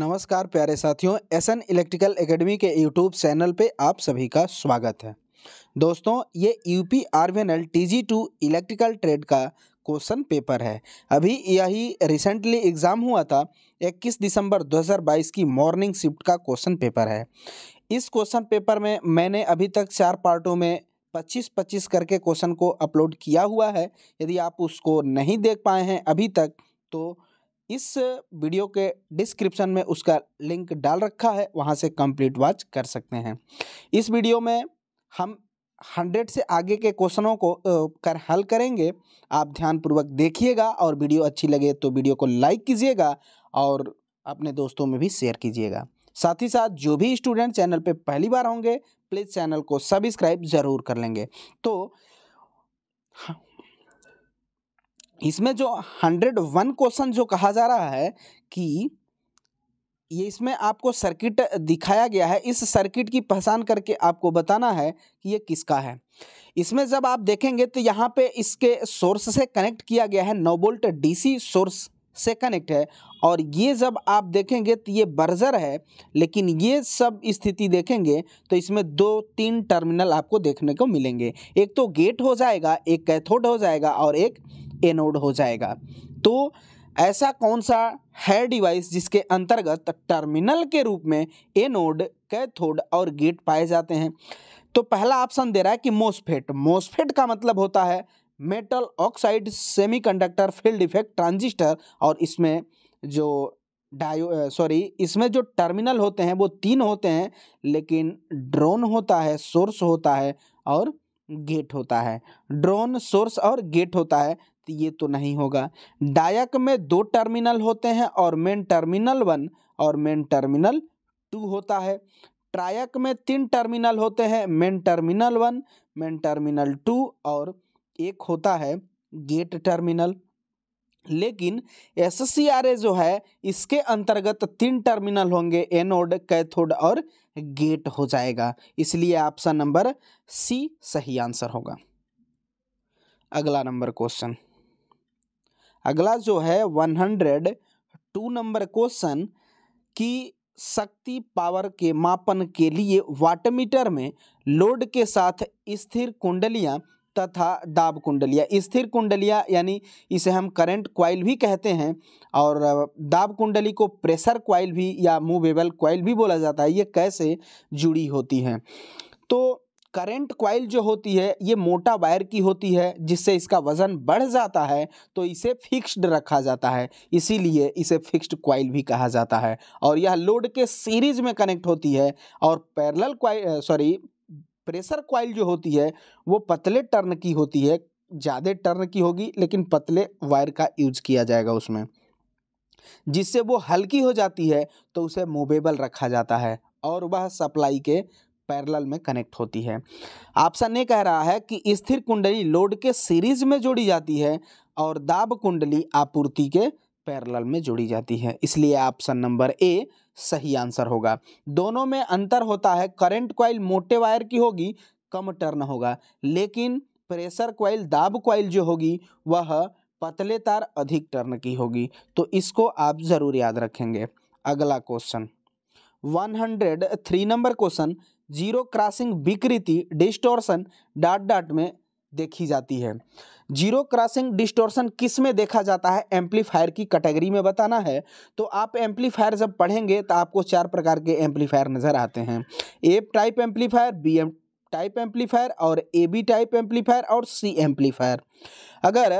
नमस्कार प्यारे साथियों एस एन इलेक्ट्रिकल एकेडमी के यूट्यूब चैनल पे आप सभी का स्वागत है दोस्तों ये U P R V N L T G two electrical trade का क्वेश्चन पेपर है अभी यही रिसेंटली एग्ज़ाम हुआ था 21 दिसंबर 2022 की मॉर्निंग शिफ्ट का क्वेश्चन पेपर है इस क्वेश्चन पेपर में मैंने अभी तक चार पार्टों में पच्चीस पच्चीस करके क्वेश्चन को अपलोड किया हुआ है यदि आप उसको नहीं देख पाए हैं अभी तक तो इस वीडियो के डिस्क्रिप्शन में उसका लिंक डाल रखा है वहाँ से कंप्लीट वॉच कर सकते हैं इस वीडियो में हम हंड्रेड से आगे के क्वेश्चनों को कर हल करेंगे आप ध्यानपूर्वक देखिएगा और वीडियो अच्छी लगे तो वीडियो को लाइक कीजिएगा और अपने दोस्तों में भी शेयर कीजिएगा साथ ही साथ जो भी स्टूडेंट चैनल पर पहली बार होंगे प्लीज़ चैनल को सब्सक्राइब ज़रूर कर लेंगे तो हाँ, इसमें जो हंड्रेड वन क्वेश्चन जो कहा जा रहा है कि ये इसमें आपको सर्किट दिखाया गया है इस सर्किट की पहचान करके आपको बताना है कि ये किसका है इसमें जब आप देखेंगे तो यहाँ पे इसके सोर्स से कनेक्ट किया गया है नौ वोल्ट डीसी सोर्स से कनेक्ट है और ये जब आप देखेंगे तो ये बर्जर है लेकिन ये सब स्थिति देखेंगे तो इसमें दो तीन टर्मिनल आपको देखने को मिलेंगे एक तो गेट हो जाएगा एक कैथोड हो जाएगा और एक एनोड हो जाएगा तो ऐसा कौन सा है डिवाइस जिसके अंतर्गत टर्मिनल के रूप में एनोड कैथोड और गेट पाए जाते हैं तो पहला ऑप्शन दे रहा है कि मोसफेट मोसफेट का मतलब होता है metal oxide semiconductor field effect transistor और इसमें जो डायो सॉरी इसमें जो टर्मिनल होते हैं वो तीन होते हैं लेकिन ड्रोन होता है सोर्स होता है और गेट होता है ड्रोन सोर्स और गेट होता है ये तो नहीं होगा डायक में दो टर्मिनल होते हैं और मेन टर्मिनल वन और मेन टर्मिनल टू होता है ट्रायक में तीन टर्मिनल होते हैं main terminal one main terminal two और एक होता है गेट टर्मिनल लेकिन एस जो है इसके अंतर्गत तीन टर्मिनल होंगे एनोड कैथोड और गेट हो जाएगा इसलिए ऑप्शन नंबर सी सही आंसर होगा अगला नंबर क्वेश्चन अगला जो है one hundred two number question की शक्ति पावर के मापन के लिए वाटमीटर में लोड के साथ स्थिर कुंडलियां तथा दाब कुंडलियाँ स्थिर कुंडलियाँ यानी इसे हम करंट क्वाइल भी कहते हैं और दाब कुंडली को प्रेशर क्वाइल भी या मूवेबल क्वाइल भी बोला जाता है ये कैसे जुड़ी होती हैं तो करंट क्वाइल जो होती है ये मोटा वायर की होती है जिससे इसका वजन बढ़ जाता है तो इसे फिक्स्ड रखा जाता है इसीलिए इसे फिक्स्ड क्वाइल भी कहा जाता है और यह लोड के सीरीज में कनेक्ट होती है और parallel coil sorry pressure coil जो होती है वो पतले टर्न की होती है ज़्यादा टर्न की होगी लेकिन पतले वायर का यूज किया जाएगा उसमें जिससे वो हल्की हो जाती है तो उसे मूवेबल रखा जाता है और वह सप्लाई के पैरेलल में कनेक्ट होती है ऑप्शन ए कह रहा है कि स्थिर कुंडली लोड के सीरीज में जोड़ी जाती है और दाब कुंडली आपूर्ति के पैरेलल में जोड़ी जाती है इसलिए ऑप्शन नंबर ए सही आंसर होगा दोनों में अंतर होता है करंट क्वाइल मोटे वायर की होगी कम टर्न होगा लेकिन प्रेशर क्वाइल दाब क्वाइल जो होगी वह पतले तार अधिक टर्न की होगी तो इसको आप ज़रूर याद रखेंगे अगला question one hundred three number question zero crossing विकृति डिस्टोर्सन डॉट डॉट में देखी जाती है जीरो क्रॉसिंग डिस्टोर्सन किस में देखा जाता है एम्पलीफायर की कैटेगरी में बताना है तो आप एम्पलीफायर जब पढ़ेंगे तो आपको चार प्रकार के एम्पलीफायर नज़र आते हैं A type amplifier B M type amplifier और ए बी टाइप एम्पलीफायर और सी एम्पलीफायर अगर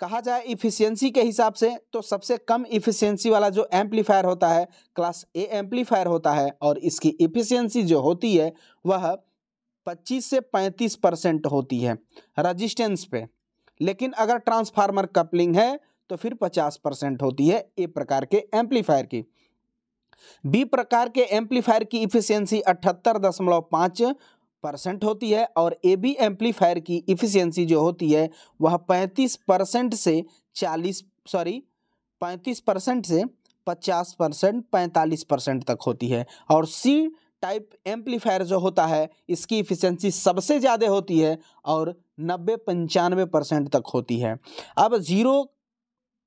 कहा जाए इफ़िशियंसी के हिसाब से तो सबसे कम इफ़िशियंसी वाला जो एम्पलीफायर होता है क्लास ए एम्पलीफायर होता है और इसकी इफ़िशियंसी जो होती है वह 25 से 35 परसेंट होती है रजिस्टेंस पे लेकिन अगर ट्रांसफार्मर कपलिंग है तो फिर 50 परसेंट होती है ए प्रकार के एम्पलीफायर की बी प्रकार के एम्पलीफायर की इफिशियंसी अठहत्तर परसेंट होती है और ए बी एम्पलीफायर की इफ़िशियंसी जो होती है वह पैंतीस परसेंट से चालीस सॉरी पैंतीस परसेंट से पचास परसेंट पैंतालीस परसेंट तक होती है और सी टाइप एम्पलीफायर जो होता है इसकी इफ़िशेंसी सबसे ज़्यादा होती है और नब्बे पंचानवे परसेंट तक होती है अब ज़ीरो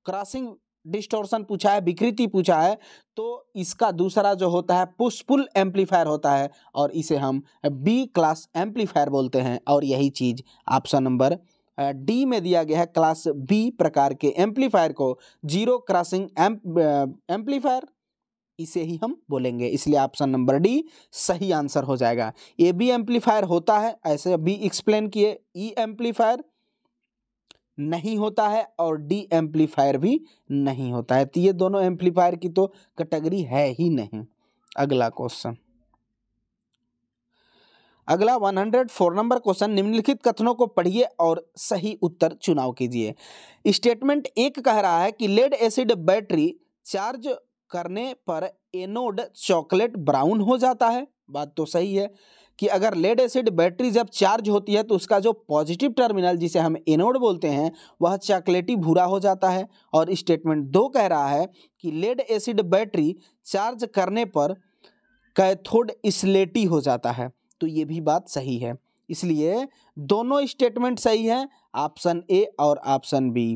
क्रॉसिंग डिस्टोर्सन पूछा है विकृति पूछा है तो इसका दूसरा जो होता है पुशपुल एम्पलीफायर होता है और इसे हम बी क्लास एम्पलीफायर बोलते हैं और यही चीज़ ऑप्शन नंबर डी में दिया गया है क्लास बी प्रकार के एम्पलीफायर को जीरो क्रॉसिंग एम्पलीफायर इसे ही हम बोलेंगे इसलिए ऑप्शन नंबर डी सही आंसर हो जाएगा ए बी एम्पलीफायर होता है ऐसे बी एक्सप्लेन किए ई e एम्पलीफायर नहीं होता है और डी एम्पलीफायर भी नहीं होता है तो ये दोनों एम्पलीफायर की तो कैटेगरी है ही नहीं अगला क्वेश्चन अगला 104 नंबर क्वेश्चन निम्नलिखित कथनों को पढ़िए और सही उत्तर चुनाव कीजिए स्टेटमेंट एक कह रहा है कि लेड एसिड बैटरी चार्ज करने पर एनोड चॉकलेट ब्राउन हो जाता है बात तो सही है कि अगर लेड एसिड बैटरी जब चार्ज होती है तो उसका जो पॉजिटिव टर्मिनल जिसे हम एनोड बोलते हैं वह चॉकलेटी भूरा हो जाता है और स्टेटमेंट दो कह रहा है कि लेड एसिड बैटरी चार्ज करने पर कैथोड स्लेटी हो जाता है तो ये भी बात सही है इसलिए दोनों स्टेटमेंट सही हैं ऑप्शन ए और ऑप्शन बी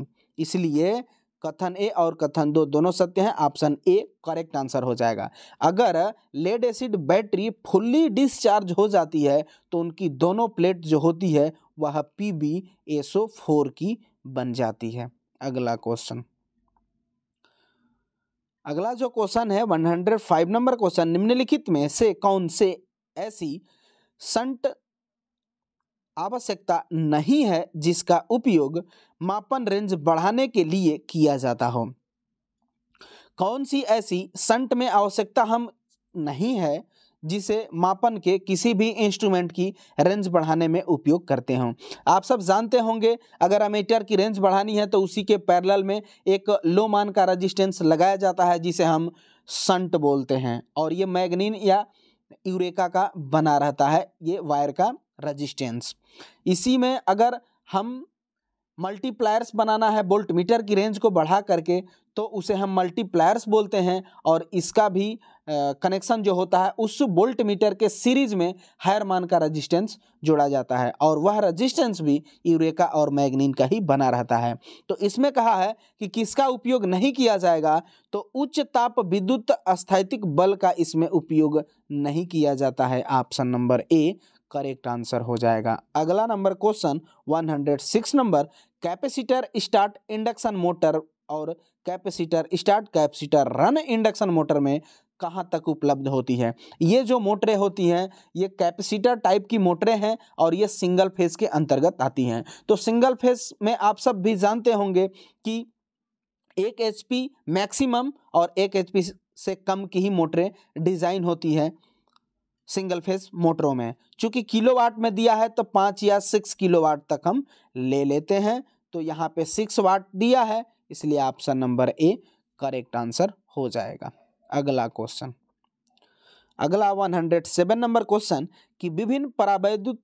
इसलिए कथन ए और कथन दो दोनों सत्य हैं ऑप्शन ए करेक्ट आंसर हो जाएगा अगर lead acid battery fully discharge हो जाती है तो उनकी दोनों प्लेट जो होती है वह पी बी एसो फोर की बन जाती है अगला क्वेश्चन अगला जो क्वेश्चन है 105 नंबर क्वेश्चन निम्नलिखित में से कौन से ऐसी संट आवश्यकता नहीं है जिसका उपयोग मापन रेंज बढ़ाने के लिए किया जाता हो कौन सी ऐसी संट में आवश्यकता हम नहीं है जिसे मापन के किसी भी इंस्ट्रूमेंट की रेंज बढ़ाने में उपयोग करते हों आप सब जानते होंगे अगर अमीटर की रेंज बढ़ानी है तो उसी के पैरेलल में एक लो मान का रेजिस्टेंस लगाया जाता है जिसे हम संट बोलते हैं और ये मैगनीन या यूरेका का बना रहता है ये वायर का रजिस्टेंस इसी में अगर हम मल्टीप्लायर्स बनाना है बोल्ट मीटर की रेंज को बढ़ा करके तो उसे हम मल्टीप्लायर्स बोलते हैं और इसका भी कनेक्शन जो होता है उस वोल्ट मीटर के सीरीज में हायर मान का रजिस्टेंस जोड़ा जाता है और वह रजिस्टेंस भी यूरेका और मैग्नीन का ही बना रहता है तो इसमें कहा है कि किसका उपयोग नहीं किया जाएगा तो उच्च ताप विद्युत अस्थैतिक बल का इसमें उपयोग नहीं किया जाता है option number A correct answer हो जाएगा अगला number question 106 number capacitor start induction motor और capacitor start capacitor run induction motor में कहाँ तक उपलब्ध होती है ये जो मोटरें होती हैं ये कैपेसिटर टाइप की मोटरें हैं और ये सिंगल फेज के अंतर्गत आती हैं तो सिंगल फेज में आप सब भी जानते होंगे कि एक एच मैक्सिमम और एक एच से कम की ही मोटरें डिज़ाइन होती हैं सिंगल फेज मोटरों में चूँकि किलोवाट में दिया है तो पाँच या सिक्स किलोवाट तक हम ले लेते हैं तो यहाँ पे सिक्स वाट दिया है इसलिए option number A correct answer हो जाएगा अगला क्वेश्चन अगला 107 नंबर क्वेश्चन कि विभिन्न परावैद्युत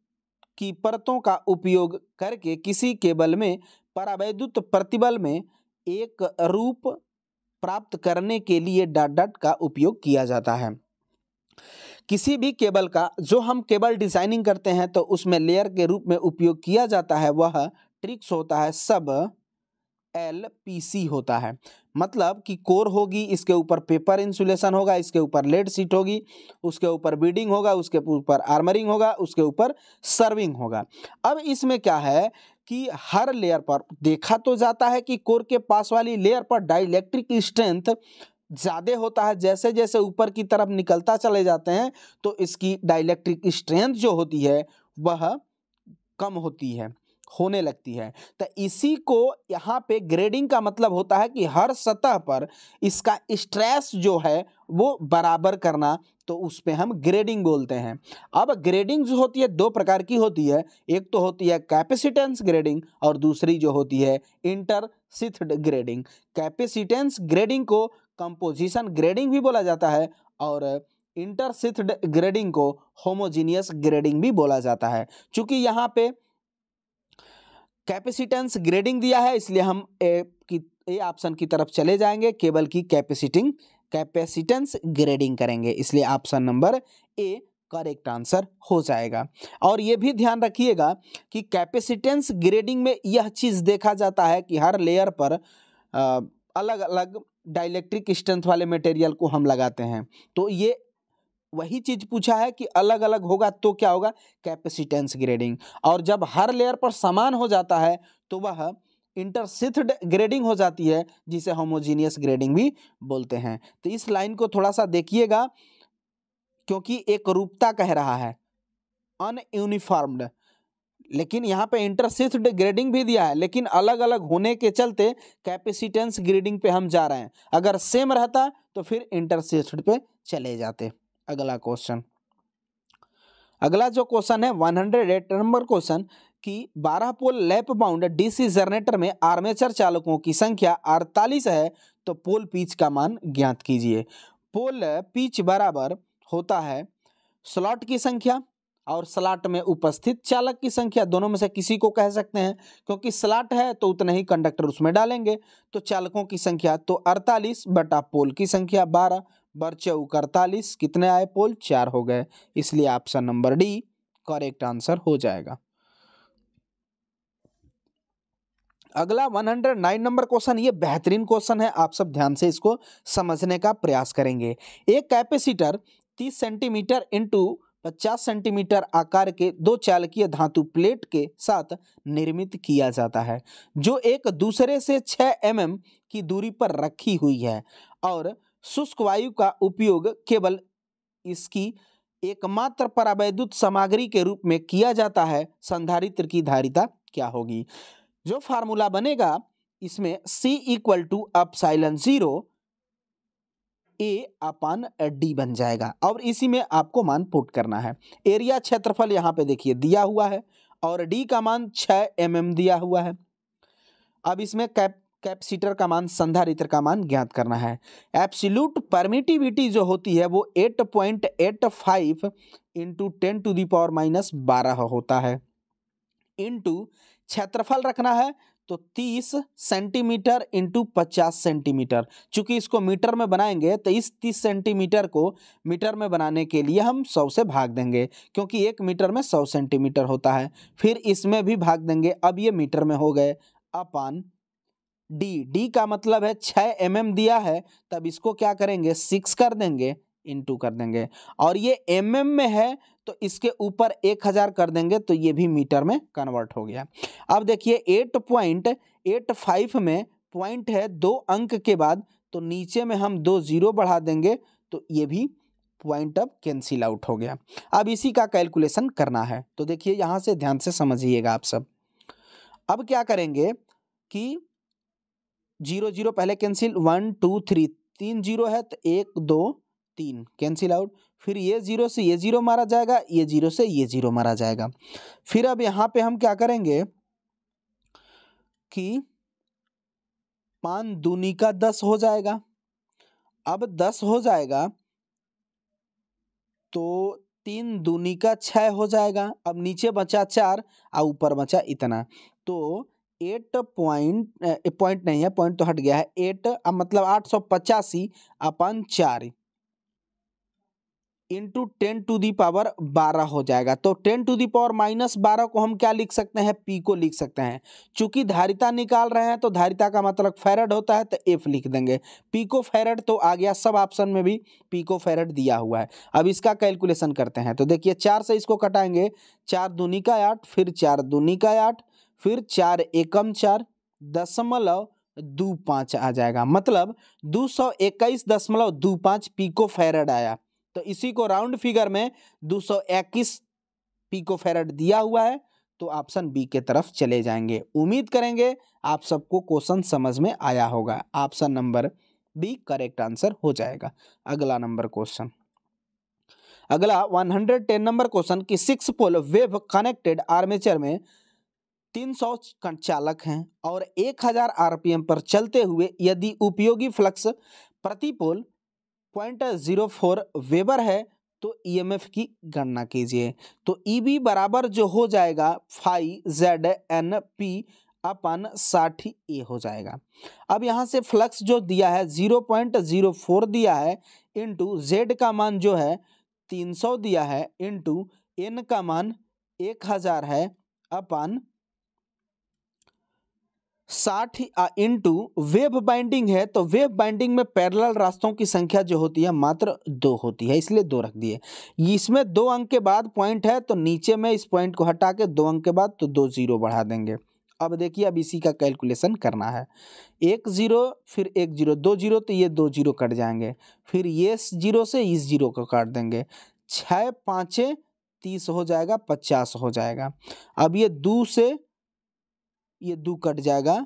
की परतों का उपयोग करके किसी केबल में परावैद्युत प्रतिबल में एक रूप प्राप्त करने के लिए डॉट डॉट का उपयोग किया जाता है किसी भी केबल का जो हम केबल डिजाइनिंग करते हैं तो उसमें लेयर के रूप में उपयोग किया जाता है वह ट्रिक्स होता है सब एल पी सी होता है मतलब कि कोर होगी इसके ऊपर पेपर इंसुलेशन होगा इसके ऊपर लेड सीट होगी उसके ऊपर बीडिंग होगा उसके ऊपर आर्मरिंग होगा उसके ऊपर सर्विंग होगा अब इसमें क्या है कि हर लेयर पर देखा तो जाता है कि कोर के पास वाली लेयर पर डाइलेक्ट्रिक स्ट्रेंथ ज़्यादा होता है जैसे जैसे ऊपर की तरफ निकलता चले जाते हैं तो इसकी डाइलेक्ट्रिक स्ट्रेंथ जो होती है वह कम होती है होने लगती है तो इसी को यहाँ पे ग्रेडिंग का मतलब होता है कि हर सतह पर इसका स्ट्रेस जो है वो बराबर करना तो उस पर हम ग्रेडिंग बोलते हैं अब ग्रेडिंग जो होती है दो प्रकार की होती है एक तो होती है कैपेसिटेंस ग्रेडिंग और दूसरी जो होती है intersheath grading capacitance grading को कंपोजिशन ग्रेडिंग भी बोला जाता है और इंटरसिथ ग्रेडिंग को होमोजीनियस ग्रेडिंग भी बोला जाता है चूँकि यहाँ पे कैपेसिटेंस ग्रेडिंग दिया है इसलिए हम ए की ए ऑप्शन की तरफ चले जाएंगे केबल की कैपेसिटिंग कैपेसिटेंस ग्रेडिंग करेंगे इसलिए option number A correct answer हो जाएगा और ये भी ध्यान रखिएगा कि कैपेसिटेंस ग्रेडिंग में यह चीज़ देखा जाता है कि हर लेयर पर अलग अलग डायलैक्ट्रिक स्ट्रेंथ वाले मटेरियल को हम लगाते हैं तो ये वही चीज पूछा है कि अलग अलग होगा तो क्या होगा कैपेसिटेंस ग्रेडिंग और जब हर लेयर पर समान हो जाता है तो वह इंटरसिथ ग्रेडिंग हो जाती है जिसे होमोजीनियस ग्रेडिंग भी बोलते हैं तो इस लाइन को थोड़ा सा देखिएगा क्योंकि एक रूपता कह रहा है अन यूनिफॉर्म्ड लेकिन यहाँ पे इंटरसिथ ग्रेडिंग भी दिया है लेकिन अलग अलग होने के चलते कैपेसिटेंस ग्रेडिंग पे हम जा रहे हैं अगर सेम रहता तो फिर इंटरसिथ पे चले जाते अगला क्वेश्चन अगला जो क्वेश्चन है one hundred eight number question कि बारह pole lap wound DC generator में आर्मेचर चालकों की संख्या अड़तालीस है तो पोल पीच का मान ज्ञात कीजिए पोल पीच बराबर होता है स्लॉट की संख्या और स्लॉट में उपस्थित चालक की संख्या दोनों में से किसी को कह सकते हैं क्योंकि स्लॉट है तो उतने ही कंडक्टर उसमें डालेंगे तो चालकों की संख्या तो अड़तालीस बटा पोल की संख्या बारह बरचौक अड़तालीस कितने आए पोल चार हो गए इसलिए option number D correct answer हो जाएगा अगला 109 नंबर क्वेश्चन ये बेहतरीन क्वेश्चन है आप सब ध्यान से इसको समझने का प्रयास करेंगे एक कैपेसिटर 30 सेंटीमीटर इंटू 50 सेंटीमीटर आकार के दो चालकीय धातु प्लेट के साथ निर्मित किया जाता है जो एक दूसरे से 6 एम mm की दूरी पर रखी हुई है और शुष्क वायु का उपयोग केवल इसकी एकमात्र परावैद्युत सामग्री के रूप में किया जाता है संधारित्र की धारिता क्या होगी जो फार्मूला बनेगा इसमें C equal to epsilon zero A upon D बन जाएगा और इसी में आपको मान पुट करना है एरिया क्षेत्रफल यहाँ पे देखिए दिया हुआ है और डी का मान छ एम mm दिया हुआ है अब इसमें कैप कैपेसिटर का मान संधारित्र का मान ज्ञात करना है एप्सिल्यूट परमिटिविटी जो होती है वो eight point eight five into ten to the power minus बारह होता है इंटू क्षेत्रफल रखना है तो तीस सेंटीमीटर इंटू पचास सेंटीमीटर चूंकि इसको मीटर में बनाएंगे तो इस तीस सेंटीमीटर को मीटर में बनाने के लिए हम सौ से भाग देंगे क्योंकि एक मीटर में सौ सेंटीमीटर होता है फिर इसमें भी भाग देंगे अब ये मीटर में हो गए अपान डी डी का मतलब है छः एम mm दिया है तब इसको क्या करेंगे सिक्स कर देंगे टू कर देंगे और ये एम mm में है तो इसके ऊपर एक हज़ार कर देंगे तो ये भी मीटर में कन्वर्ट हो गया अब देखिए एट पॉइंट एट फाइव में पॉइंट है दो अंक के बाद तो नीचे में हम दो ज़ीरो बढ़ा देंगे तो ये भी पॉइंट अब कैंसिल आउट हो गया अब इसी का कैलकुलेशन करना है तो देखिए यहाँ से ध्यान से समझिएगा आप सब अब क्या करेंगे कि जीरो जीरो पहले कैंसिल वन टू थ्री तीन जीरो है तो एक दो तीन कैंसिल आउट फिर ये जीरो से ये जीरो मारा जाएगा ये जीरो से ये जीरो मारा जाएगा फिर अब यहाँ पे हम क्या करेंगे कि पान दूनी का दस हो जाएगा अब दस हो जाएगा तो तीन दूनी का छः हो जाएगा अब नीचे बचा चार और ऊपर बचा इतना तो एट पॉइंट पॉइंट नहीं है पॉइंट तो हट गया है एट मतलब आठ सौ पचासी अपन चार into ten to the power बारह हो जाएगा तो ten to the power minus बारह को हम क्या लिख सकते हैं पी को लिख सकते हैं चूंकि धारिता निकाल रहे हैं तो धारिता का मतलब फेरड होता है तो एफ लिख देंगे पी को फेरड तो आ गया सब ऑप्शन में भी पी को फेरड दिया हुआ है अब इसका कैलकुलेशन करते हैं तो देखिए चार से इसको कटाएंगे चार दूनी का आठ फिर चार दूनी का आठ फिर चार एकम चार दशमलव दो पाँच आ जाएगा मतलब दो सौ इक्कीस दशमलव दो पाँच पीको फेरड आया तो इसी को राउंड फिगर में दो सौ इक्कीस पीको फेरड दिया हुआ है तो ऑप्शन बी के तरफ चले जाएंगे उम्मीद करेंगे आप सबको क्वेश्चन समझ में आया होगा option number B correct answer हो जाएगा अगला नंबर क्वेश्चन अगला 110 नंबर क्वेश्चन कि six pole wave connected armature में तीन सौ चालक हैं और एक हजार आरपीएम पर चलते हुए यदि उपयोगी फ्लक्स प्रतिपोल पॉइंट जीरो फोर वेबर है तो ईएमएफ e की गणना कीजिए तो ईबी e बराबर जो हो जाएगा five Z N P upon साठ ए e हो जाएगा अब यहाँ से फ्लक्स जो दिया है जीरो पॉइंट जीरो फोर दिया है इंटू जेड का मान जो है तीन सौ दिया है इंटू एन का मान एक हज़ार है अपन साठ इंटू वेब बाइंडिंग है तो वेब बाइंडिंग में पैरेलल रास्तों की संख्या जो होती है मात्र दो होती है इसलिए दो रख दिए इसमें दो अंक के बाद पॉइंट है तो नीचे में इस पॉइंट को हटा के दो अंक के बाद तो दो जीरो बढ़ा देंगे अब देखिए अब इसी का कैलकुलेशन करना है एक ज़ीरो फिर एक जीरो दो जीरो तो ये दो जीरो कट जाएंगे फिर ये जीरो से इस जीरो को काट देंगे छः पाँचें तीस हो जाएगा पचास हो जाएगा अब ये दो से ये दो कट जाएगा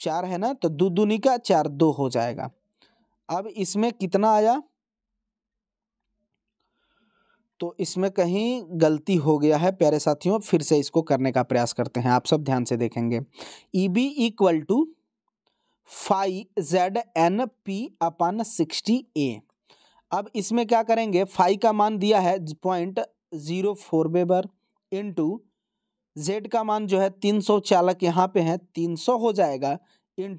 चार है ना तो दो दूनी का चार दो हो जाएगा अब इसमें कितना आया तो इसमें कहीं गलती हो गया है प्यारे साथियों फिर से इसको करने का प्रयास करते हैं आप सब ध्यान से देखेंगे E B equal to five Z N P upon sixty A अब इसमें क्या करेंगे फाइव का मान दिया है point zero four weber into Z का मान जो है तीन सौ चालक यहाँ पे है तीन सौ हो जाएगा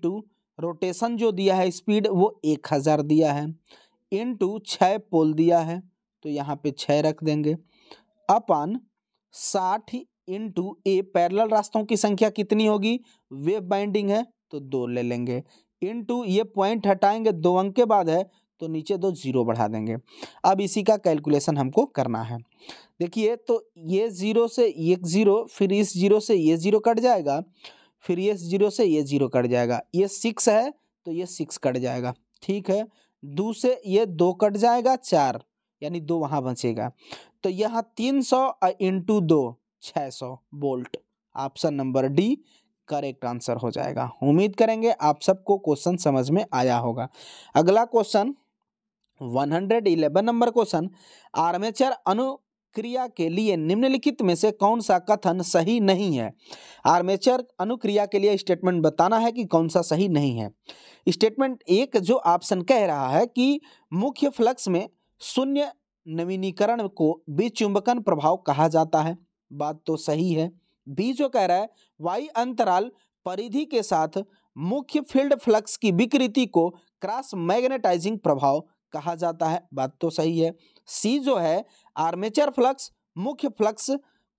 टू रोटेशन जो दिया है स्पीड वो एक हज़ार दिया है इंटू छः पोल दिया है तो यहाँ पे छः रख देंगे अपन साठ इंटू ए पैरल रास्तों की संख्या कितनी होगी वेव बाइंडिंग है तो दो ले लेंगे टू ये पॉइंट हटाएंगे दो अंक के बाद है तो नीचे दो जीरो बढ़ा देंगे अब इसी का कैलकुलेशन हमको करना है देखिए तो ये ज़ीरो से ये ज़ीरो फिर इस ज़ीरो से ये ज़ीरो कट जाएगा फिर ये ज़ीरो से ये ज़ीरो कट जाएगा ये सिक्स है तो ये सिक्स कट जाएगा ठीक है दो से ये दो कट जाएगा चार यानी दो वहाँ बचेगा तो यहाँ तीन सौ इंटू दो छः सौ volt option number D correct answer हो जाएगा उम्मीद करेंगे आप सबको क्वेश्चन समझ में आया होगा अगला क्वेश्चन 111 नंबर क्वेश्चन आर्मेचर अनु क्रिया के लिए निम्नलिखित में से कौन सा कथन सही नहीं है आर्मेचर अनुक्रिया के लिए स्टेटमेंट बताना है कि कौन सा सही नहीं है स्टेटमेंट एक जो ऑप्शन कह रहा है कि मुख्य फ्लक्स में शून्य नवीनीकरण को विचुंबकन प्रभाव कहा जाता है बात तो सही है बी जो कह रहा है वाई अंतराल परिधि के साथ मुख्य फील्ड फ्लक्स की विकृति को क्रॉस मैग्नेटाइजिंग प्रभाव कहा जाता है बात तो सही है सी जो है आर्मेचर फ्लक्स मुख्य फ्लक्स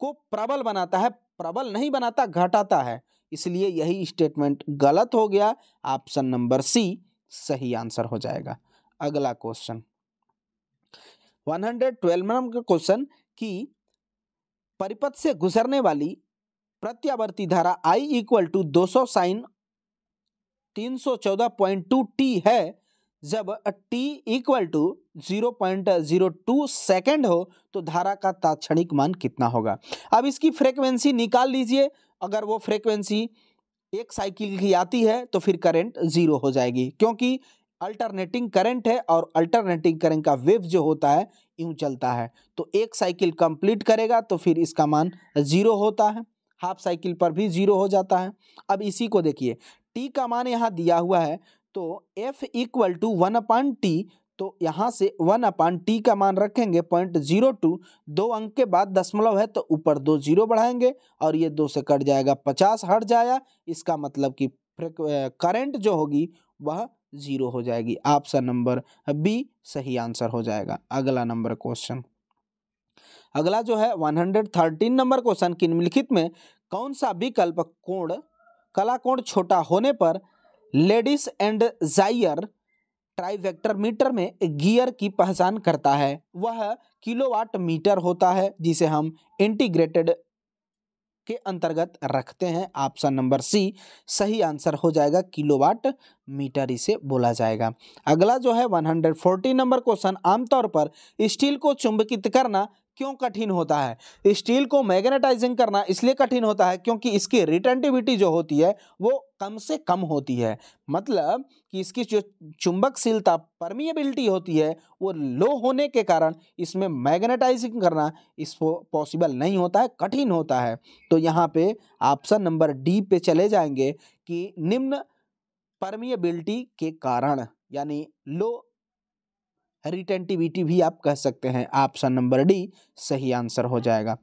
को प्रबल बनाता है प्रबल नहीं बनाता घटाता है इसलिए यही स्टेटमेंट गलत हो गया ऑप्शन नंबर सी सही आंसर हो जाएगा अगला question 112 hundred twelve number question कि परिपथ से गुजरने वाली प्रत्यावर्ती धारा I इक्वल टू दो सौ साइन तीन सौ चौदह पॉइंट टू टी है जब t equal to zero point zero two second हो तो धारा का ताक्षणिक मान कितना होगा अब इसकी फ्रीक्वेंसी निकाल लीजिए अगर वो फ्रीक्वेंसी एक साइकिल की आती है तो फिर करंट जीरो हो जाएगी क्योंकि अल्टरनेटिंग करंट है और अल्टरनेटिंग करंट का वेव जो होता है यूं चलता है तो एक साइकिल कंप्लीट करेगा तो फिर इसका मान ज़ीरो होता है हाफ साइकिल पर भी ज़ीरो हो जाता है अब इसी को देखिए टी का मान यहाँ दिया हुआ है तो F equal to one upon T तो यहाँ से वन अपान टी का मान रखेंगे पॉइंट जीरो टू दो अंक के बाद दशमलव है तो ऊपर दो जीरो बढ़ाएंगे और ये दो से कट जाएगा पचास हट जाया इसका मतलब कि करंट जो होगी वह जीरो हो जाएगी ऑप्शन नंबर बी सही आंसर हो जाएगा अगला नंबर क्वेश्चन अगला जो है 113 नंबर क्वेश्चन की निम्नलिखित में कौन सा विकल्प कोण कला कोण छोटा होने पर लेडिस एंड जायर ट्राइवेक्टर मीटर में गियर की पहचान करता है वह किलोवाट मीटर होता है जिसे हम इंटीग्रेटेड के अंतर्गत रखते हैं ऑप्शन नंबर सी सही आंसर हो जाएगा किलोवाट मीटर इसे बोला जाएगा अगला जो है 140 नंबर क्वेश्चन आमतौर पर स्टील को चुंबकित करना क्यों कठिन होता है स्टील को मैग्नेटाइजिंग करना इसलिए कठिन होता है क्योंकि इसकी रिटेंटिविटी जो होती है वो कम से कम होती है मतलब कि इसकी जो चुंबकशीलता परमिएबिलिटी होती है वो लो होने के कारण इसमें मैग्नेटाइजिंग करना इसको पॉसिबल नहीं होता है कठिन होता है तो यहाँ पे ऑप्शन नंबर डी पे चले जाएंगे कि निम्न परमिएबिलिटी के कारण यानी लो रिटेंटिविटी भी आप कह सकते हैं ऑप्शन नंबर डी सही आंसर हो जाएगा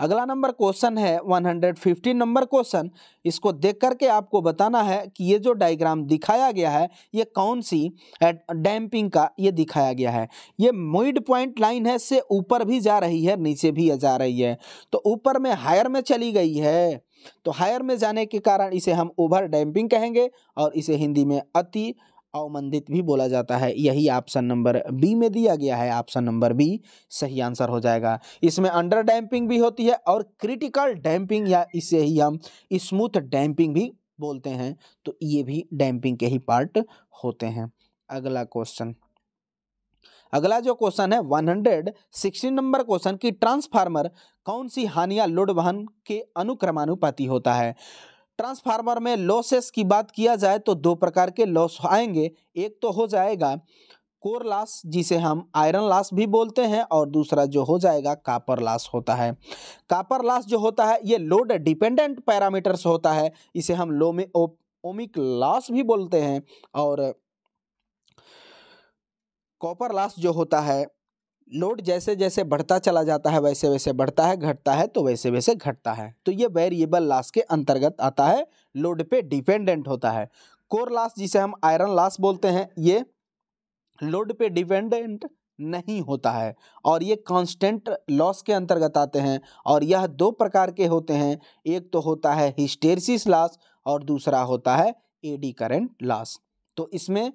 अगला नंबर क्वेश्चन है 115 नंबर क्वेश्चन इसको देख करके आपको बताना है कि ये जो डायग्राम दिखाया गया है ये कौन सी डैम्पिंग का ये दिखाया गया है ये मिड पॉइंट लाइन है से ऊपर भी जा रही है नीचे भी जा रही है तो ऊपर में हायर में चली गई है तो हायर में जाने के कारण इसे हम ओवर डैम्पिंग कहेंगे और इसे हिंदी में अति अवमंदित भी बोला जाता है यही ऑप्शन नंबर बी में दिया गया है ऑप्शन नंबर बी सही आंसर हो जाएगा इसमें अंडर डैम्पिंग भी होती है और क्रिटिकल डैम्पिंग या इसे ही हम स्मूथ डैम्पिंग भी बोलते हैं तो ये भी डैम्पिंग के ही पार्ट होते हैं अगला क्वेश्चन अगला जो क्वेश्चन है 116 नंबर क्वेश्चन की ट्रांसफार्मर कौन सी हानिया लोड वहन के अनुक्रमानुपाती होता है ट्रांसफार्मर में लॉसेस की बात किया जाए तो दो प्रकार के लॉस आएंगे एक तो हो जाएगा कोर लॉस जिसे हम आयरन लॉस भी बोलते हैं और दूसरा जो हो जाएगा कापर लॉस होता है कापर लॉस जो होता है ये लोड डिपेंडेंट पैरामीटर्स होता है इसे हम ओ, ओमिक लॉस भी बोलते हैं और कॉपर लॉस जो होता है लोड जैसे जैसे बढ़ता चला जाता है वैसे वैसे बढ़ता है घटता है तो वैसे वैसे घटता है तो ये वेरिएबल लॉस के अंतर्गत आता है लोड पे डिपेंडेंट होता है कोर लॉस जिसे हम आयरन लॉस बोलते हैं ये लोड पे डिपेंडेंट नहीं होता है और ये कांस्टेंट लॉस के अंतर्गत आते हैं और यह दो प्रकार के होते हैं एक तो होता है हिस्टेरसिस लॉस और दूसरा होता है एडी करेंट लॉस तो इसमें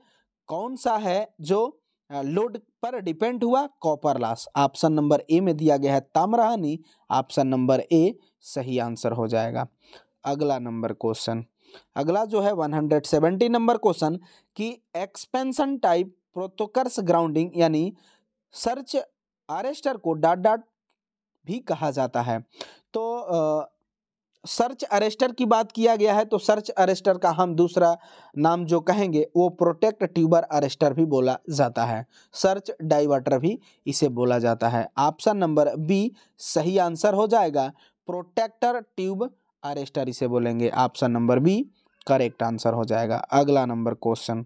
कौन सा है जो लोड पर डिपेंड हुआ copper loss option number A में दिया गया है ताम्रहानी ऑप्शन नंबर ए सही आंसर हो जाएगा अगला नंबर क्वेश्चन अगला जो है 170 नंबर क्वेश्चन कि एक्सपेंशन टाइप प्रोटोकर्स ग्राउंडिंग यानी सर्च आरेस्टर को डाट डाट भी कहा जाता है तो सर्च अरेस्टर की बात किया गया है तो सर्च अरेस्टर का हम दूसरा नाम जो कहेंगे वो प्रोटेक्ट ट्यूबर अरेस्टर भी बोला जाता है सर्च डाइवर्टर भी इसे बोला जाता है ऑप्शन नंबर बी सही आंसर हो जाएगा प्रोटेक्टर ट्यूब अरेस्टर इसे बोलेंगे option number B correct answer हो जाएगा अगला नंबर क्वेश्चन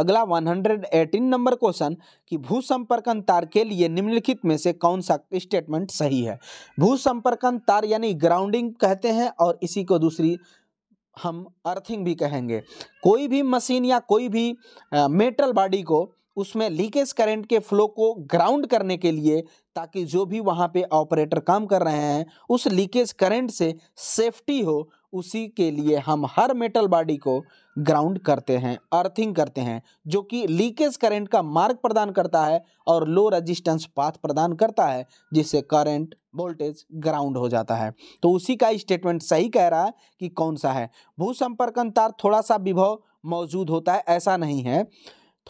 अगला 118 नंबर क्वेश्चन कि भू संपर्कन तार के लिए निम्नलिखित में से कौन सा स्टेटमेंट सही है भू संपर्कन तार यानी ग्राउंडिंग कहते हैं और इसी को दूसरी हम अर्थिंग भी कहेंगे कोई भी मशीन या कोई भी मेटल बॉडी को उसमें लीकेज करंट के फ्लो को ग्राउंड करने के लिए ताकि जो भी वहाँ पे ऑपरेटर काम कर रहे हैं उस लीकेज करंट से सेफ्टी हो उसी के लिए हम हर मेटल बॉडी को ग्राउंड करते हैं अर्थिंग करते हैं जो कि लीकेज करंट का मार्ग प्रदान करता है और लो रेजिस्टेंस पाथ प्रदान करता है जिससे करंट वोल्टेज ग्राउंड हो जाता है तो उसी का स्टेटमेंट सही कह रहा है कि कौन सा है भूसंपर्कन तार थोड़ा सा विभव मौजूद होता है ऐसा नहीं है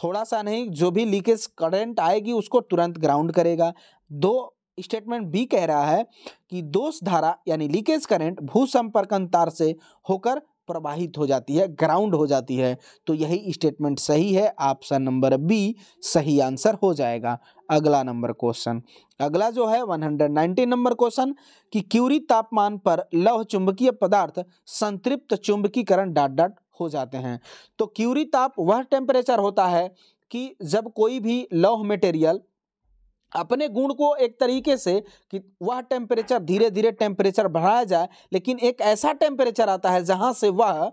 थोड़ा सा नहीं जो भी लीकेज करंट आएगी उसको तुरंत ग्राउंड करेगा दो स्टेटमेंट बी कह रहा है कि दोष धारा यानी लीकेज करंट भू संपर्कन तार से होकर प्रवाहित हो जाती है ग्राउंड हो जाती है तो यही स्टेटमेंट सही है ऑप्शन नंबर बी सही आंसर हो जाएगा अगला नंबर क्वेश्चन अगला जो है 190 नंबर क्वेश्चन कि क्यूरी तापमान पर लौह चुंबकीय पदार्थ संतृप्त चुंबकीकरण डाट डाट हो जाते हैं तो क्यूरी ताप वह टेम्परेचर होता है कि जब कोई भी लौह मटेरियल अपने गुण को एक तरीके से कि वह टेम्परेचर धीरे धीरे टेम्परेचर बढ़ाया जाए लेकिन एक ऐसा टेम्परेचर आता है जहाँ से वह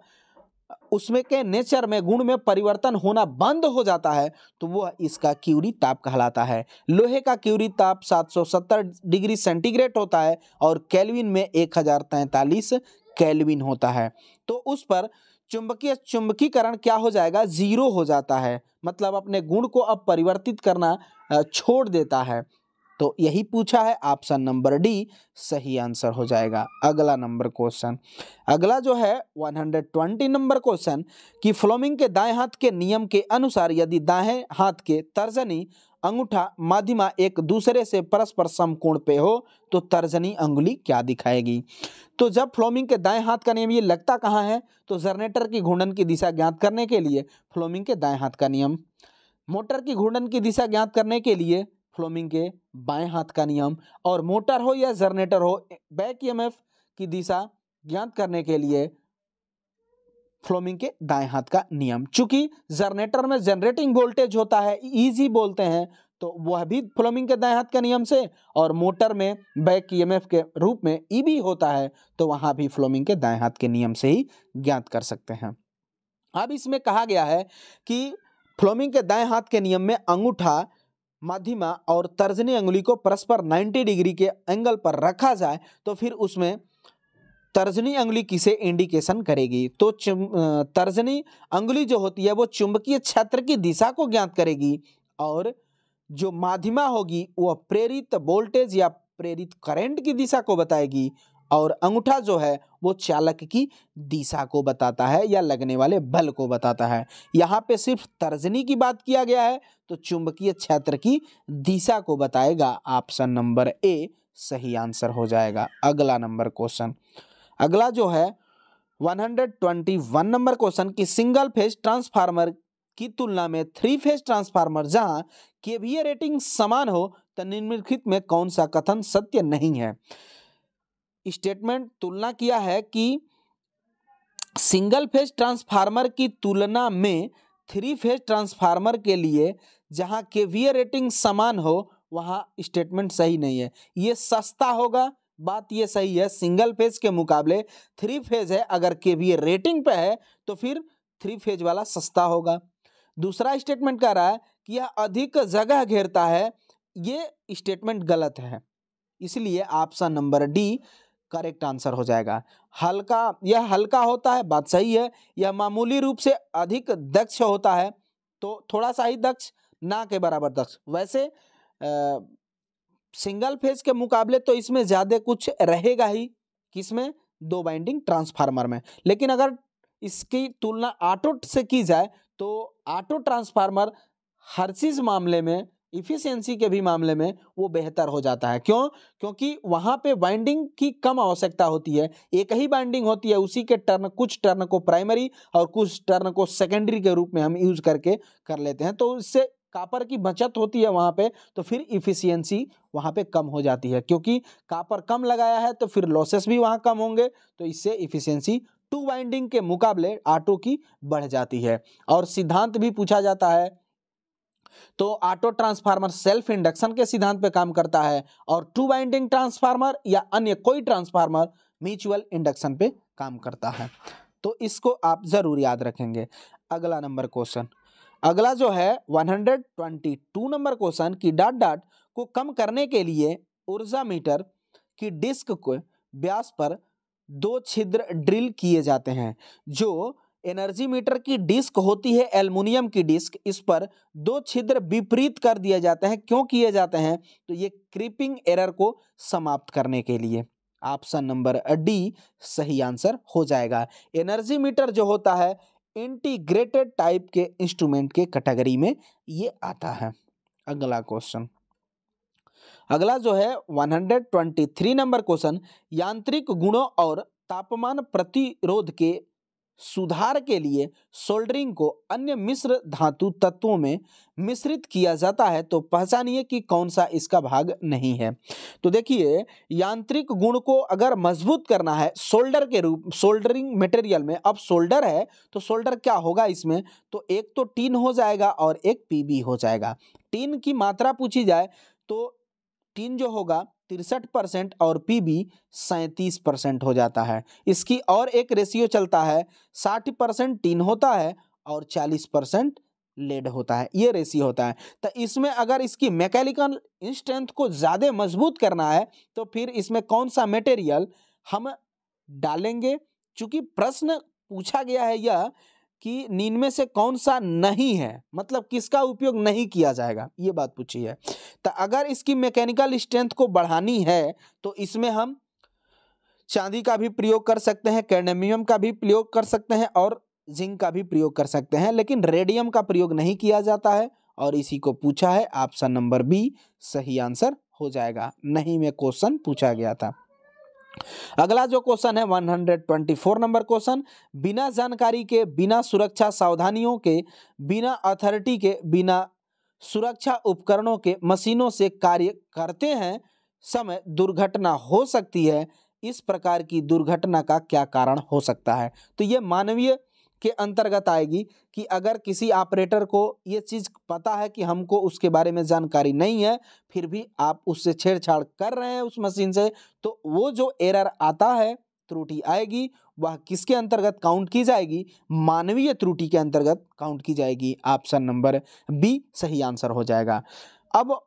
उसमें के नेचर में गुण में परिवर्तन होना बंद हो जाता है तो वह इसका क्यूरी ताप कहलाता है लोहे का क्यूरी ताप 770 डिग्री सेंटीग्रेड होता है और कैलविन में एक कैलविन होता है तो उस पर चुंबकीय चुंबकीकरण क्या हो जाएगा जीरो हो जाता है मतलब अपने गुण को अब परिवर्तित करना छोड़ देता है तो यही पूछा है ऑप्शन नंबर डी सही आंसर हो जाएगा अगला नंबर क्वेश्चन अगला जो है 120 नंबर क्वेश्चन कि फ्लोमिंग के दाएं हाथ के नियम के अनुसार यदि दाएं हाथ के तर्जनी अंगूठा माध्यमा एक दूसरे से परस्पर समकोण पे हो तो तर्जनी अंगुली क्या दिखाएगी तो जब फ्लोमिंग के दाएं हाथ का नियम ये लगता कहाँ है तो जर्नेटर की घूंडन की दिशा ज्ञात करने के लिए फ्लोमिंग के दाएं हाथ का नियम मोटर की घूर्णन की दिशा ज्ञात करने के लिए फ्लोमिंग के बाएं हाथ का नियम और मोटर हो या जरनेटर हो बैक ईएमएफ की दिशा ज्ञात करने के लिए फ्लोमिंग के दाएं हाथ का नियम चूंकि जरनेटर में जनरेटिंग वोल्टेज होता है ईजी बोलते हैं तो वह भी फ्लोमिंग के दाएं हाथ के नियम से और मोटर में बैक ईएमएफ के रूप में ई e होता है तो वहां भी फ्लोमिंग के दाएं हाथ के नियम से ही ज्ञात कर सकते हैं अब इसमें कहा गया है कि फ्लोमिंग के दाएं हाथ के नियम में अंगूठा माध्यमा और तर्जनी अंगुली को परस्पर 90 डिग्री के एंगल पर रखा जाए तो फिर उसमें तर्जनी अंगुली किसे इंडिकेशन करेगी तो तर्जनी अंगुली जो होती है वो चुंबकीय क्षेत्र की दिशा को ज्ञात करेगी और जो माध्यमा होगी वह प्रेरित वोल्टेज या प्रेरित करंट की दिशा को बताएगी और अंगूठा जो है वो चालक की दिशा को बताता है या लगने वाले बल को बताता है यहाँ पे सिर्फ तर्जनी की बात किया गया है तो चुंबकीय क्षेत्र की दिशा को बताएगा ऑप्शन नंबर ए सही आंसर हो जाएगा अगला नंबर क्वेश्चन अगला जो है 121 नंबर क्वेश्चन की सिंगल फेज ट्रांसफार्मर की तुलना में थ्री फेज ट्रांसफार्मर जहां केवीए रेटिंग समान हो तो निम्नलिखित में कौन सा कथन सत्य नहीं है स्टेटमेंट तुलना किया है कि सिंगल फेज ट्रांसफार्मर की तुलना में थ्री फेज ट्रांसफार्मर के लिए जहां के रेटिंग समान हो वहां स्टेटमेंट सही नहीं है ये सस्ता होगा बात ये सही है सिंगल फेज के मुकाबले थ्री फेज है अगर के रेटिंग पे है तो फिर थ्री फेज वाला सस्ता होगा दूसरा स्टेटमेंट कह रहा है कि यह अधिक जगह घेरता है ये स्टेटमेंट गलत है इसलिए option number D correct answer हो जाएगा हल्का यह हल्का होता है बात सही है यह मामूली रूप से अधिक दक्ष होता है तो थोड़ा सा ही दक्ष ना के बराबर दक्ष वैसे आ, सिंगल फेज के मुकाबले तो इसमें ज़्यादा कुछ रहेगा ही किसमें दो बाइंडिंग ट्रांसफार्मर में लेकिन अगर इसकी तुलना ऑटो से की जाए तो ऑटो ट्रांसफार्मर हर चीज़ मामले में इफिशियंसी के भी मामले में वो बेहतर हो जाता है क्यों क्योंकि वहाँ पे बाइंडिंग की कम आवश्यकता होती है एक ही बाइंडिंग होती है उसी के टर्न कुछ टर्न को प्राइमरी और कुछ टर्न को सेकेंडरी के रूप में हम यूज करके कर लेते हैं तो इससे कापर की बचत होती है वहाँ पे तो फिर इफिशियंसी वहाँ पे कम हो जाती है क्योंकि कापर कम लगाया है तो फिर लॉसेस भी वहाँ कम होंगे तो इससे इफिशियंसी टू बाइंडिंग के मुकाबले आटो की बढ़ जाती है और सिद्धांत भी पूछा जाता है तो ऑटो ट्रांसफार्मर सेल्फ इंडक्शन के सिद्धांत पर काम करता है और टू बाइंडिंग ट्रांसफार्मर या अन्य कोई ट्रांसफार्मर म्यूचुअल इंडक्शन पे काम करता है तो इसको आप ज़रूर याद रखेंगे अगला नंबर क्वेश्चन अगला जो है 122 नंबर क्वेश्चन की डॉट डॉट को कम करने के लिए ऊर्जा मीटर की डिस्क को व्यास पर दो छिद्र ड्रिल किए जाते हैं जो एनर्जी मीटर की डिस्क होती है एल्युमिनियम की डिस्क इस पर दो छिद्र विपरीत कर दिए जाते हैं क्यों किए जाते हैं तो ये क्रीपिंग एरर को समाप्त करने के लिए ऑप्शन नंबर डी सही आंसर हो जाएगा एनर्जी मीटर जो होता है इंटीग्रेटेड टाइप के इंस्ट्रूमेंट के कैटेगरी में ये आता है अगला क्वेश्चन अगला जो है 123 नंबर क्वेश्चन यांत्रिक गुणों और तापमान प्रतिरोध के सुधार के लिए सोल्डरिंग को अन्य मिश्र धातु तत्वों में मिश्रित किया जाता है तो पहचानिए कि कौन सा इसका भाग नहीं है तो देखिए यांत्रिक गुण को अगर मजबूत करना है सोल्डर के रूप सोल्डरिंग मटेरियल में अब सोल्डर है तो सोल्डर क्या होगा इसमें तो एक तो टीन हो जाएगा और एक पीबी हो जाएगा टीन की मात्रा पूछी जाए तो टीन जो होगा तिरसठ परसेंट और पी बी सैंतीस परसेंट हो जाता है इसकी और एक रेशियो चलता है साठ परसेंट टीन होता है और चालीस परसेंट लेड होता है ये रेशियो होता है तो इसमें अगर इसकी मैकेनिकल स्ट्रेंथ को ज़्यादा मजबूत करना है तो फिर इसमें कौन सा मटेरियल हम डालेंगे चूँकि प्रश्न पूछा गया है यह कि में से कौन सा नहीं है मतलब किसका उपयोग नहीं किया जाएगा ये बात पूछी है तो अगर इसकी मैकेनिकल स्ट्रेंथ को बढ़ानी है तो इसमें हम चांदी का भी प्रयोग कर सकते हैं कैडमियम का भी प्रयोग कर सकते हैं और जिंक का भी प्रयोग कर सकते हैं लेकिन रेडियम का प्रयोग नहीं किया जाता है और इसी को पूछा है ऑप्शन नंबर बी सही आंसर हो जाएगा नहीं में क्वेश्चन पूछा गया था अगला जो क्वेश्चन है 124 नंबर क्वेश्चन बिना जानकारी के बिना सुरक्षा सावधानियों के बिना अथॉरिटी के बिना सुरक्षा उपकरणों के मशीनों से कार्य करते हैं समय दुर्घटना हो सकती है इस प्रकार की दुर्घटना का क्या कारण हो सकता है तो ये मानवीय के अंतर्गत आएगी कि अगर किसी ऑपरेटर को ये चीज़ पता है कि हमको उसके बारे में जानकारी नहीं है फिर भी आप उससे छेड़छाड़ कर रहे हैं उस मशीन से तो वो जो एरर आता है त्रुटि आएगी वह किसके अंतर्गत काउंट की जाएगी मानवीय त्रुटि के अंतर्गत काउंट की जाएगी ऑप्शन नंबर बी सही आंसर हो जाएगा अब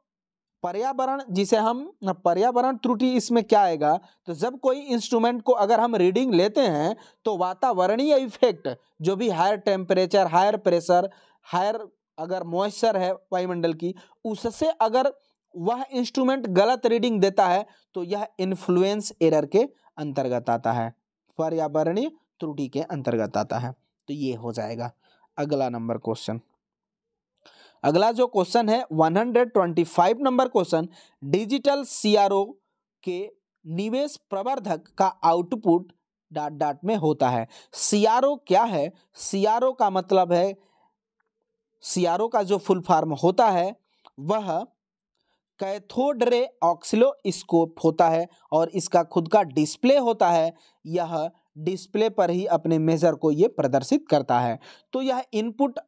पर्यावरण जिसे हम पर्यावरण त्रुटि इसमें क्या आएगा तो जब कोई इंस्ट्रूमेंट को अगर हम रीडिंग लेते हैं तो वातावरणीय इफेक्ट जो भी higher temperature higher pressure higher अगर मॉइस्चर है वायुमंडल की उससे अगर वह इंस्ट्रूमेंट गलत रीडिंग देता है तो यह इन्फ्लुएंस एरर के अंतर्गत आता है पर्यावरणीय त्रुटि के अंतर्गत आता है तो ये हो जाएगा अगला नंबर क्वेश्चन अगला जो क्वेश्चन है 125 नंबर क्वेश्चन डिजिटल सीआरओ के निवेश प्रवर्धक का आउटपुट डाट डाट में होता है सीआरओ क्या है सीआरओ का मतलब है सीआरओ का जो फुल फॉर्म होता है वह कैथोड रे ऑक्सिलोस्कोप होता है और इसका खुद का डिस्प्ले होता है यह डिस्प्ले पर ही अपने मेजर को ये प्रदर्शित करता है तो यह इनपुट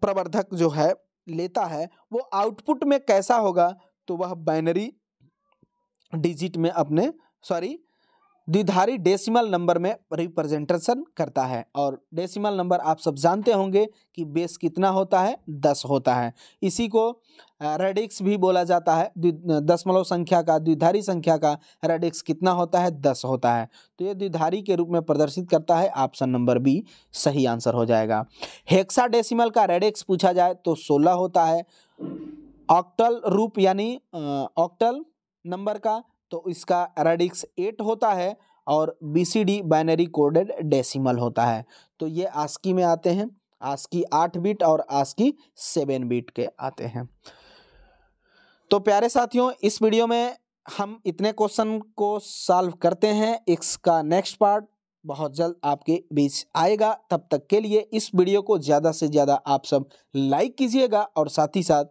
प्रवर्धक जो है लेता है वो आउटपुट में कैसा होगा तो वह बाइनरी डिजिट में अपने सॉरी द्विधारी डेसिमल नंबर में रिप्रेजेंटेशन करता है और डेसिमल नंबर आप सब जानते होंगे कि बेस कितना होता है दस होता है इसी को रेडिक्स भी बोला जाता है दशमलव संख्या का द्विधारी संख्या का रेडिक्स कितना होता है दस होता है तो ये द्विधारी के रूप में प्रदर्शित करता है ऑप्शन नंबर बी सही आंसर हो जाएगा हेक्सा डेसिमल का रेडिक्स पूछा जाए तो सोलह होता है ऑक्टल रूप यानी ऑक्टल नंबर का तो इसका एराडिक्स एट होता है और B C D binary coded decimal होता है तो ये आस्की में आते हैं आस्की आठ बीट और आस्की सेवन बीट के आते हैं तो प्यारे साथियों इस वीडियो में हम इतने क्वेश्चन को सॉल्व करते हैं इसका नेक्स्ट पार्ट बहुत जल्द आपके बीच आएगा तब तक के लिए इस वीडियो को ज़्यादा से ज़्यादा आप सब लाइक कीजिएगा और साथ ही साथ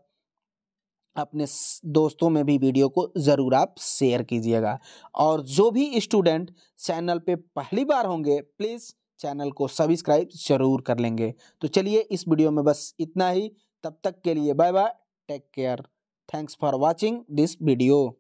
अपने दोस्तों में भी वीडियो को ज़रूर आप शेयर कीजिएगा और जो भी स्टूडेंट चैनल पे पहली बार होंगे प्लीज़ चैनल को सब्सक्राइब ज़रूर कर लेंगे तो चलिए इस वीडियो में बस इतना ही तब तक के लिए bye bye take care thanks for watching this video